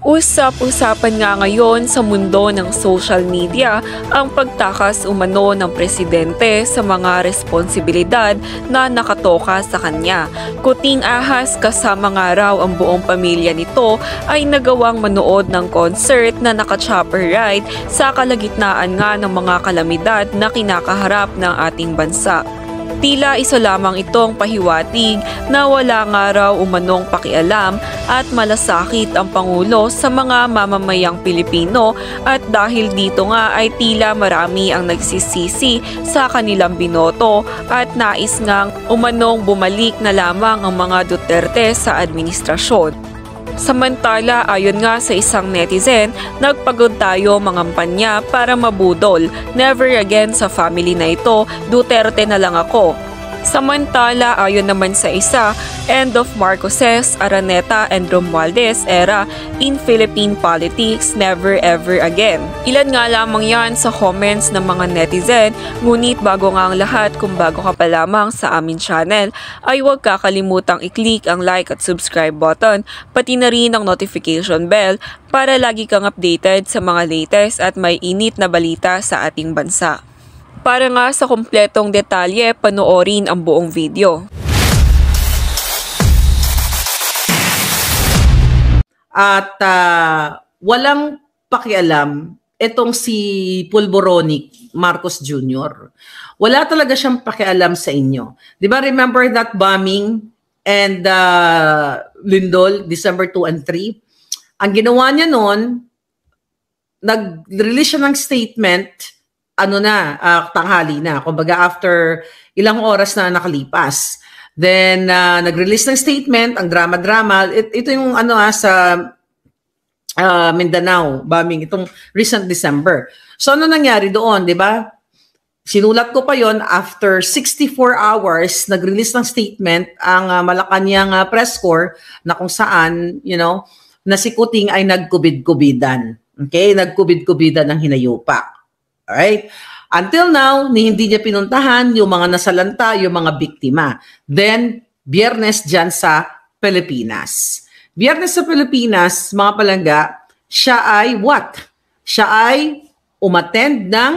Usap-usapan nga ngayon sa mundo ng social media ang pagtakas umano ng presidente sa mga responsibilidad na nakatoka sa kanya. Kuting ahas kasama nga raw ang buong pamilya nito ay nagawang manood ng concert na naka-chopper ride sa kalagitnaan nga ng mga kalamidad na kinakaharap ng ating bansa. Tila isa lamang itong pahiwatig na wala nga raw umanong pakialam at malasakit ang Pangulo sa mga mamamayang Pilipino at dahil dito nga ay tila marami ang nagsisisi sa kanilang binoto at nais ngang umanong bumalik na lamang ang mga Duterte sa administrasyon. Samantala, ayon nga sa isang netizen, nagpagod tayo mga kampanya para mabudol. Never again sa family na ito, Duterte na lang ako. Samantala, ayon naman sa isa, end of Marcoses, Araneta, and Romualdez era in Philippine politics never ever again. Ilan nga lamang yan sa comments ng mga netizen, ngunit bago nga ang lahat kung bago ka pa lamang sa amin channel, ay huwag kakalimutang i-click ang like at subscribe button, pati na rin ang notification bell para lagi kang updated sa mga latest at may init na balita sa ating bansa. Para nga sa kumpletong detalye, panoorin ang buong video. At uh, walang pakialam itong si Pulboronic Marcos Jr. Wala talaga siyang pakialam sa inyo. 'Di ba remember that bombing and uh, Lindol December 2 and 3? Ang ginawa niya noon, nag-release siya ng statement ano na, uh, tanghali na. Kumbaga after ilang oras na nakalipas. Then, uh, nag-release ng statement, ang drama-drama. It, ito yung ano ha, ah, sa uh, Mindanao, bombing, itong recent December. So, ano nangyari doon, di ba? Sinulat ko pa yon after 64 hours, nag-release ng statement ang uh, Malacanang uh, press corps na kung saan, you know, na si Kuting ay nagkubid-kubidan. Okay? Nagkubid-kubidan ng hinayupak. Alright? Until now, ni hindi niya pinuntahan yung mga nasalanta, yung mga biktima. Then, biyernes dyan sa Pilipinas. Biyernes sa Pilipinas, mga palangga, siya ay what? Siya ay umattend ng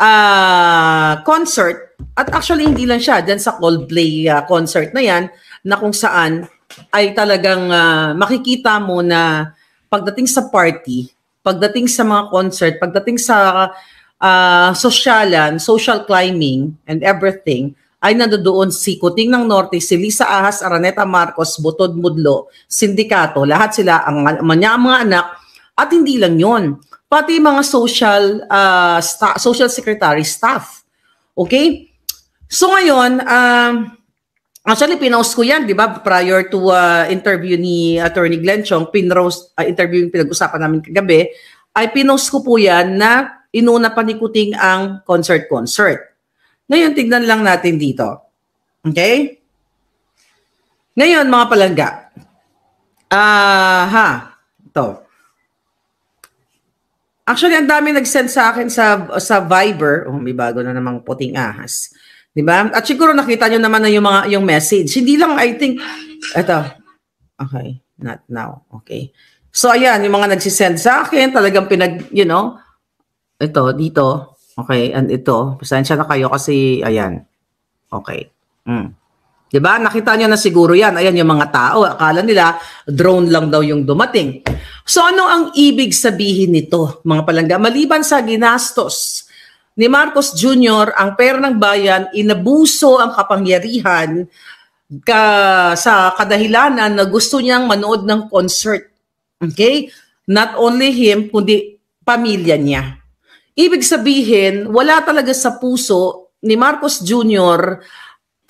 uh, concert. At actually, hindi lang siya. Dyan sa Coldplay uh, concert na yan, na kung saan ay talagang uh, makikita mo na pagdating sa party, pagdating sa mga concert, pagdating sa uh, uh, ah, sosyalan, social climbing, and everything, ay nandoon si Kuting ng Norte, si Lisa Ahas, Araneta Marcos, Butod Mudlo, Sindikato, lahat sila, ang, mga, mga anak, at hindi lang yon pati mga social uh, sta- social secretary staff. Okay? So ngayon, um, uh, actually pinost ko yan, di ba, prior to uh, interview ni Attorney Glenn Chong, pinrost, uh, interview yung pinag-usapan namin kagabi, ay pinost ko po yan na inuna pa ni Kuting ang concert-concert. Ngayon, tignan lang natin dito. Okay? Ngayon, mga palangga. Ah, uh, ha. Ito. Actually, ang dami nag-send sa akin sa sa Viber. Oh, may bago na namang puting ahas. 'Di ba? At siguro nakita niyo naman na yung mga yung message. Hindi lang I think ito. Okay, not now. Okay. So ayan, yung mga nagsisend sa akin, talagang pinag, you know, ito, dito, okay, and ito, pasensya na kayo kasi, ayan, okay. Mm. Diba? Nakita nyo na siguro yan. Ayan yung mga tao. Akala nila, drone lang daw yung dumating. So ano ang ibig sabihin nito, mga palangga? Maliban sa ginastos ni Marcos Jr., ang pera ng bayan, inabuso ang kapangyarihan ka, sa kadahilanan na gusto niyang manood ng concert. Okay? Not only him, kundi pamilya niya. Ibig sabihin, wala talaga sa puso ni Marcos Jr.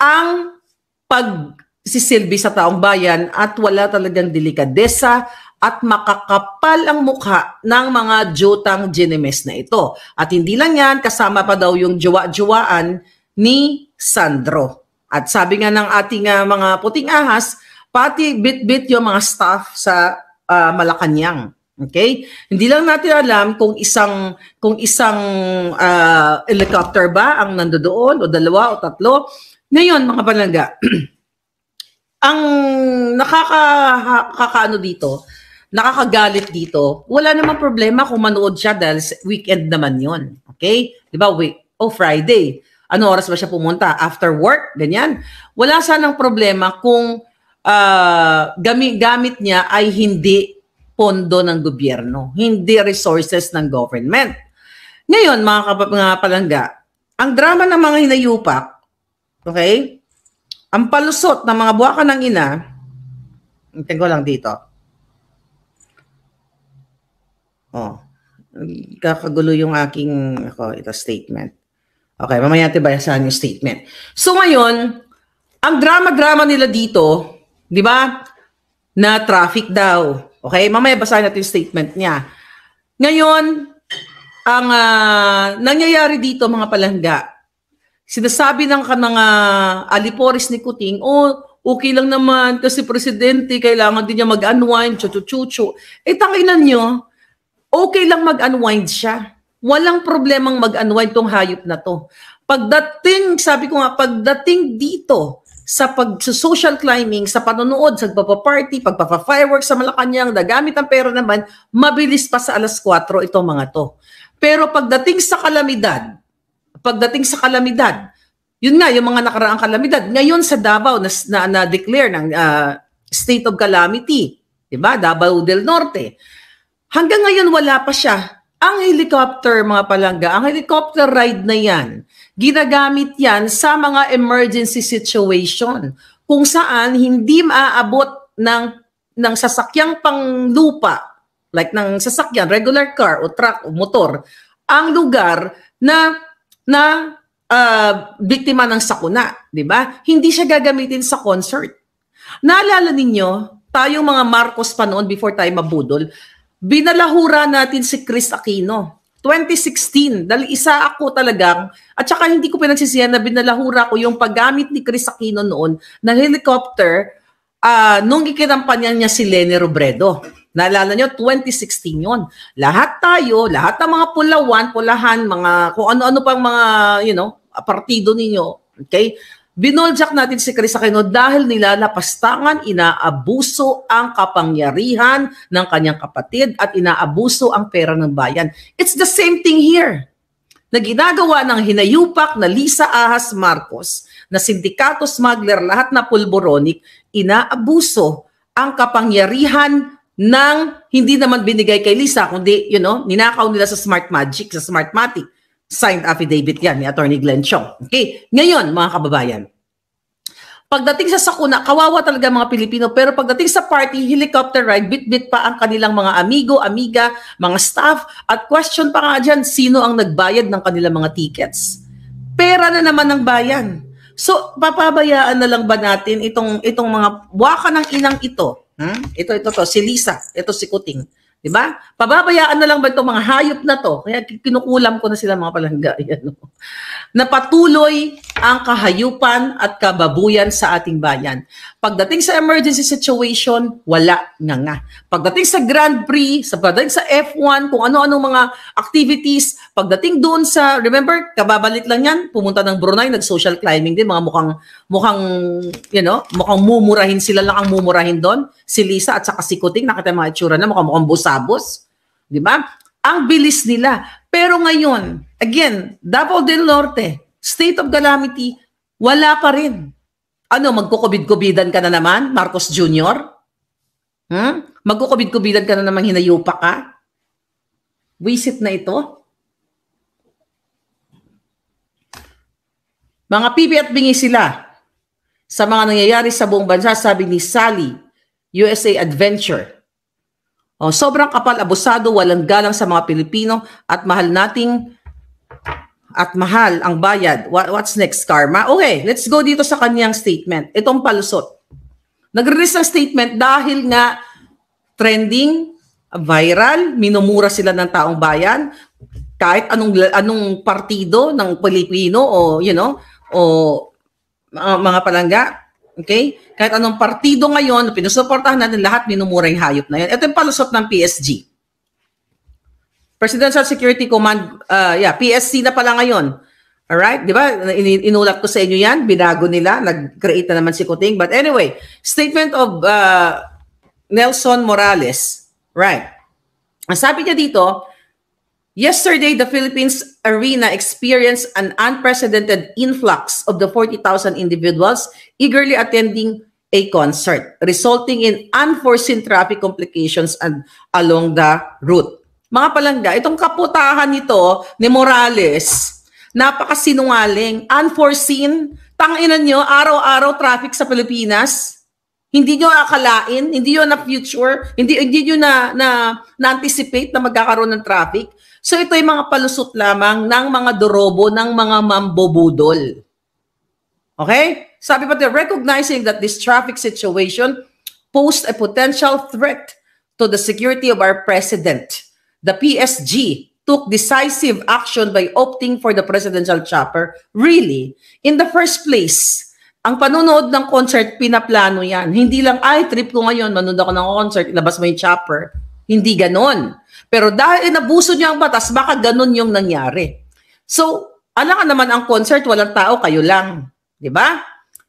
ang pagsisilbi sa taong bayan at wala talagang delikadesa at makakapal ang mukha ng mga jotang genemes na ito. At hindi lang yan, kasama pa daw yung jowa-jowaan ni Sandro. At sabi nga ng ating uh, mga puting ahas, pati bit-bit yung mga staff sa uh, Malacanang. Okay? Hindi lang natin alam kung isang kung isang uh, helicopter ba ang nandoon o dalawa o tatlo. Ngayon, mga palaga, ang nakakakaano dito, nakakagalit dito, wala namang problema kung manood siya dahil weekend naman yon Okay? Di ba? Week, oh, Friday. Ano oras ba siya pumunta? After work? Ganyan. Wala sanang problema kung uh, ah, gamit, gamit niya ay hindi pondo ng gobyerno, hindi resources ng government. Ngayon, mga, kap- mga palangga, ang drama ng mga hinayupak, okay, ang palusot ng mga buwakan ng ina, tingin ko lang dito. Oh, kakagulo yung aking ako, ito statement. Okay, mamaya natin bayasahan yung statement. So ngayon, ang drama-drama nila dito, di ba, na traffic daw, Okay, mamaya basahin natin yung statement niya. Ngayon, ang uh, nangyayari dito mga palangga, sinasabi ng mga alipores ni Kuting, oh, okay lang naman kasi presidente, kailangan din niya mag-unwind, chuchuchuchu. Eh, tanginan nyo, okay lang mag-unwind siya. Walang problemang mag-unwind tong hayop na to. Pagdating, sabi ko nga, pagdating dito, sa pag-social climbing, sa panonood, sa party, pagpapa-fireworks sa Malacanang, nagamit ang pera naman, mabilis pa sa alas 4 ito mga to. Pero pagdating sa kalamidad, pagdating sa kalamidad, yun nga, yung mga nakaraang kalamidad, ngayon sa Davao na, na, na declare ng uh, state of calamity, di ba? Davao del Norte. Hanggang ngayon wala pa siya. Ang helicopter mga palangga, ang helicopter ride na yan, Ginagamit yan sa mga emergency situation kung saan hindi maaabot ng ng sasakyang panglupa like ng sasakyan, regular car o truck o motor ang lugar na na uh, biktima ng sakuna, 'di ba? Hindi siya gagamitin sa concert. Naalala ninyo, tayong mga Marcos pa noon before tayo mabudol, binalahura natin si Chris Aquino 2016, dali isa ako talagang, at saka hindi ko pinagsisiyan na binalahura ko yung paggamit ni Chris Aquino noon na helicopter uh, nung ikinampanya niya si Lene Robredo. Naalala nyo, 2016 yon. Lahat tayo, lahat ng mga pulawan, pulahan, mga kung ano-ano pang mga, you know, partido ninyo, okay? Binoljak natin si Chris Aquino dahil nilalapastangan, inaabuso ang kapangyarihan ng kanyang kapatid at inaabuso ang pera ng bayan. It's the same thing here na ginagawa ng hinayupak na Lisa Ahas Marcos na sindikato smuggler lahat na pulboronic, inaabuso ang kapangyarihan ng hindi naman binigay kay Lisa, kundi, you know, ninakaw nila sa Smart Magic, sa Smartmatic signed affidavit yan ni Attorney Glenn Chong. Okay, ngayon mga kababayan, pagdating sa sakuna, kawawa talaga mga Pilipino, pero pagdating sa party, helicopter ride, bit-bit pa ang kanilang mga amigo, amiga, mga staff, at question pa nga dyan, sino ang nagbayad ng kanilang mga tickets? Pera na naman ng bayan. So, papabayaan na lang ba natin itong, itong mga waka ng inang ito? Hmm? Ito, ito, to, si Lisa, ito si Kuting Di ba? Pababayaan na lang ba itong mga hayop na to? Kaya kinukulam ko na sila mga palangga. Yan, no? Napatuloy ang kahayupan at kababuyan sa ating bayan. Pagdating sa emergency situation, wala nga nga. Pagdating sa Grand Prix, sa pagdating sa F1, kung ano-anong mga activities, pagdating doon sa, remember, kababalit lang yan, pumunta ng Brunei, nag-social climbing din, mga mukhang, mukhang, you know, mukhang mumurahin sila lang ang mumurahin doon. Si Lisa at saka si Kuting, nakita mga itsura na, mukhang mukhang busa Sabos, di ba? Ang bilis nila. Pero ngayon, again, Davao del Norte, state of calamity, wala pa rin. Ano, magkukubid-kubidan ka na naman, Marcos Jr.? Hmm? Magkukubid-kubidan ka na naman, hinayupa ka? Wisit na ito? Mga pipi at bingi sila sa mga nangyayari sa buong bansa, sabi ni Sally, USA Adventure. Oh, sobrang kapal, abusado, walang galang sa mga Pilipino at mahal nating at mahal ang bayad. What, what's next, karma? Okay, let's go dito sa kanyang statement. Itong palusot. Nag-release ng statement dahil nga trending, viral, minumura sila ng taong bayan, kahit anong anong partido ng Pilipino o you know, o uh, mga palangga, Okay? Kahit anong partido ngayon, pinusuportahan natin lahat, minumura yung hayop na yan. Ito yung palusot ng PSG. Presidential Security Command, uh, yeah, PSC na pala ngayon. Alright? Di ba? In- inulat ko sa inyo yan. Binago nila. Nag-create na naman si Kuting. But anyway, statement of uh, Nelson Morales. Right. Ang sabi niya dito, Yesterday, the Philippines arena experienced an unprecedented influx of the 40,000 individuals eagerly attending a concert, resulting in unforeseen traffic complications and along the route. Mga palangga, itong kaputahan nito ni Morales, napakasinungaling, unforeseen, tanginan nyo, araw-araw traffic sa Pilipinas. Hindi nyo akalain, hindi nyo na future, hindi, hindi nyo na, na, na anticipate na magkakaroon ng traffic. So ito ay mga palusot lamang ng mga durobo ng mga mambobudol. Okay? Sabi pa din, recognizing that this traffic situation posed a potential threat to the security of our president. The PSG took decisive action by opting for the presidential chopper. Really, in the first place, ang panonood ng concert, pinaplano yan. Hindi lang, ay, trip ko ngayon, manood ako ng concert, labas mo yung chopper. Hindi ganon pero dahil nabuso niya ang batas, baka ganun yung nangyari. So, alam ka naman ang concert, walang tao, kayo lang. Di ba?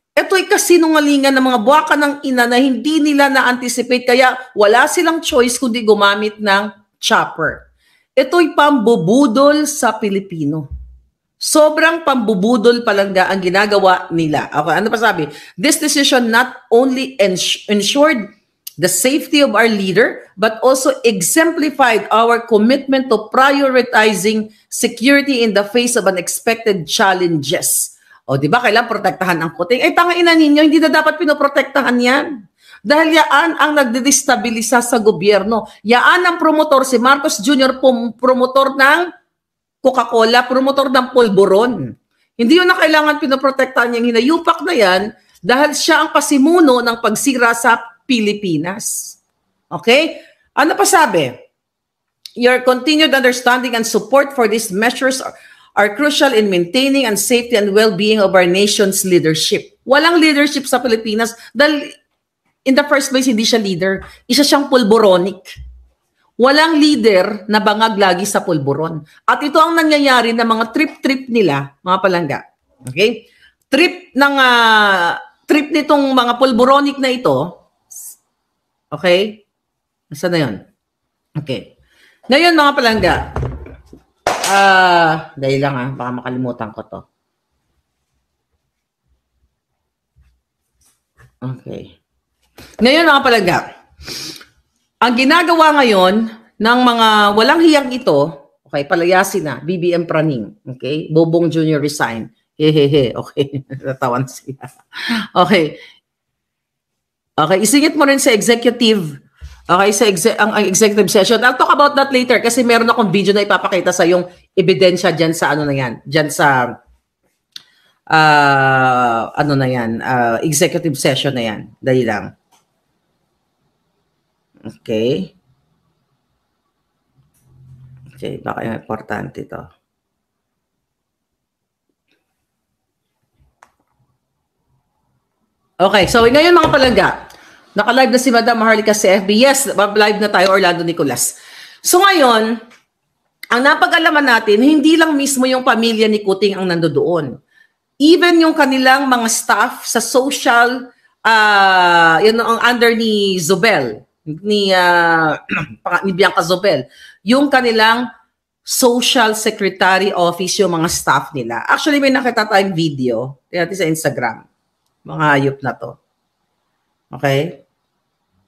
Ito ay kasinungalingan ng mga buwaka ng ina na hindi nila na-anticipate kaya wala silang choice kundi gumamit ng chopper. Ito'y pambubudol sa Pilipino. Sobrang pambubudol palangga ang ginagawa nila. Okay, ano pa sabi? This decision not only ens- ensured the safety of our leader, but also exemplified our commitment to prioritizing security in the face of unexpected challenges. O, di ba? Kailangan protektahan ang puting. Eh, tangainan ninyo, hindi na dapat pinoprotektahan yan. Dahil yaan ang nagdidestabilisa sa gobyerno. Yaan ang promotor, si Marcos Jr., promotor ng Coca-Cola, promotor ng polboron. Hindi yun na kailangan pinoprotektahan yung hinayupak na yan dahil siya ang pasimuno ng pagsira sa Pilipinas. Okay? Ano pa sabi? Your continued understanding and support for these measures are, are crucial in maintaining and safety and well-being of our nation's leadership. Walang leadership sa Pilipinas dahil in the first place hindi siya leader. Isa siyang pulboronic. Walang leader na bangag lagi sa pulburon. At ito ang nangyayari ng mga trip-trip nila, mga palangga. Okay? Trip ng uh, trip nitong mga pulboronic na ito Okay? Nasaan na yun? Okay. Ngayon mga palangga, ah, uh, dahil lang ah, baka makalimutan ko to. Okay. Ngayon mga palangga, ang ginagawa ngayon ng mga walang hiyang ito, okay, palayasin na, BBM praning, okay, Bobong Jr. resign, hehehe, okay, natawan siya. Okay, Okay, isingit mo rin sa executive Okay, sa exe- ang, ang executive session. I'll talk about that later kasi meron akong video na ipapakita sa yung ebidensya diyan sa ano na yan, diyan sa uh, ano na yan, uh, executive session na yan. Dali lang. Okay. Okay, baka yung importante to. Okay, so ngayon mga palangga, naka-live na si Madam Harlika sa FB. Yes, live na tayo Orlando Nicolas. So ngayon, ang napag-alaman natin, hindi lang mismo yung pamilya ni Kuting ang nandoon. Even yung kanilang mga staff sa social, uh, yun ang under ni Zobel, ni, uh, ni Bianca Zobel, yung kanilang social secretary office yung mga staff nila. Actually, may nakita tayong video, tingnan natin sa Instagram mga hayop na to. Okay?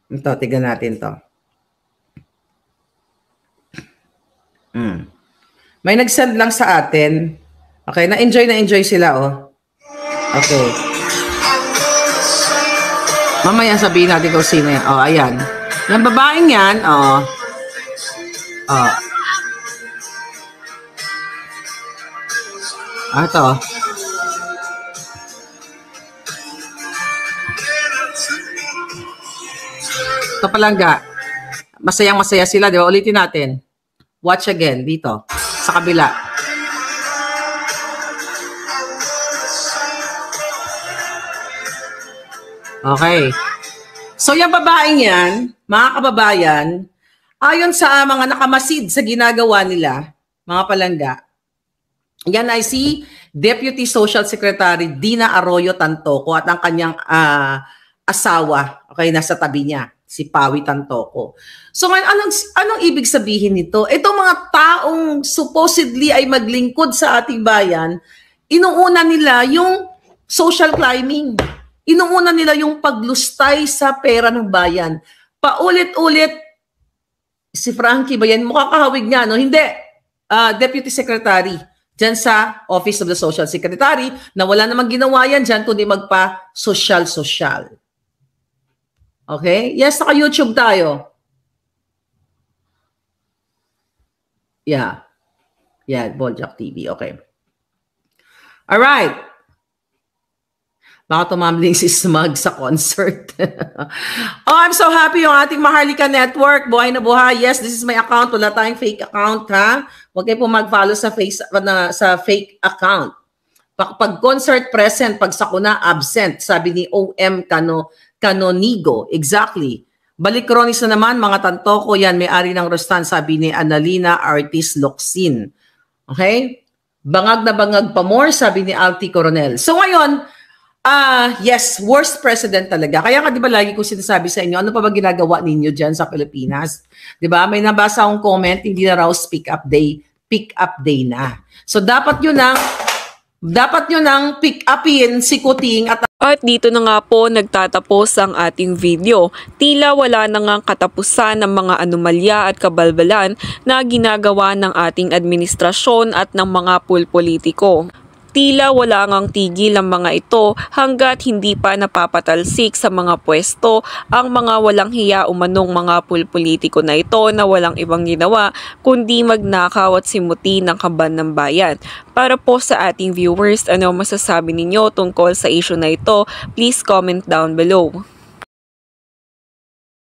Ito, tigan natin to. Mm. May nag-send lang sa atin. Okay, na-enjoy na-enjoy sila, oh. Okay. Mamaya sabihin natin kung sino yan. Oh, ayan. Yung babaeng yan, oh. Oh. Ah, ito, oh. Tapalanga, masayang masaya sila, di ba? Ulitin natin. Watch again dito, sa kabila. Okay. So yung babaeng yan, mga kababayan, ayon sa mga nakamasid sa ginagawa nila, mga palangga, yan ay si Deputy Social Secretary Dina Arroyo Tantoco at ang kanyang uh, asawa, okay, nasa tabi niya si Pawi Tantoko. So ngayon, anong, anong ibig sabihin nito? Itong mga taong supposedly ay maglingkod sa ating bayan, inuuna nila yung social climbing. Inuuna nila yung paglustay sa pera ng bayan. Paulit-ulit, si Frankie ba yan? Mukha kahawig niya, no? Hindi. Uh, Deputy Secretary dyan sa Office of the Social Secretary na wala namang ginawa yan dyan kundi magpa-social-social. Okay? Yes, sa youtube tayo. Yeah. Yeah, Boljak TV. Okay. All right. Baka tumambling si Smug sa concert. oh, I'm so happy yung ating Maharlika Network. Buhay na buhay. Yes, this is my account. Wala tayong fake account, ha? Huwag kayo po mag-follow sa, face, na, sa fake account. Pag concert present, pag sakuna absent, sabi ni OM Kano Canonigo. Exactly. Balik Ronis na naman, mga tantoko yan, may-ari ng Rostan, sabi ni Analina Artis Loxin. Okay? Bangag na bangag pa more, sabi ni Alti Coronel. So ngayon, ah uh, yes, worst president talaga. Kaya ka di ba lagi ko sinasabi sa inyo, ano pa ba ginagawa ninyo dyan sa Pilipinas? Di ba? May nabasa akong comment, hindi na raw speak up day, pick up day na. So dapat yun ang dapat nyo nang pick upin si Kuting at at dito na nga po nagtatapos ang ating video. Tila wala na ngang katapusan ng mga anomalya at kabalbalan na ginagawa ng ating administrasyon at ng mga pulpolitiko. Tila wala ngang tigil ang mga ito hanggat hindi pa napapatalsik sa mga pwesto ang mga walang hiya umanong mga pulpolitiko na ito na walang ibang ginawa kundi magnakaw at simuti ng kaban ng bayan. Para po sa ating viewers, ano masasabi ninyo tungkol sa issue na ito? Please comment down below.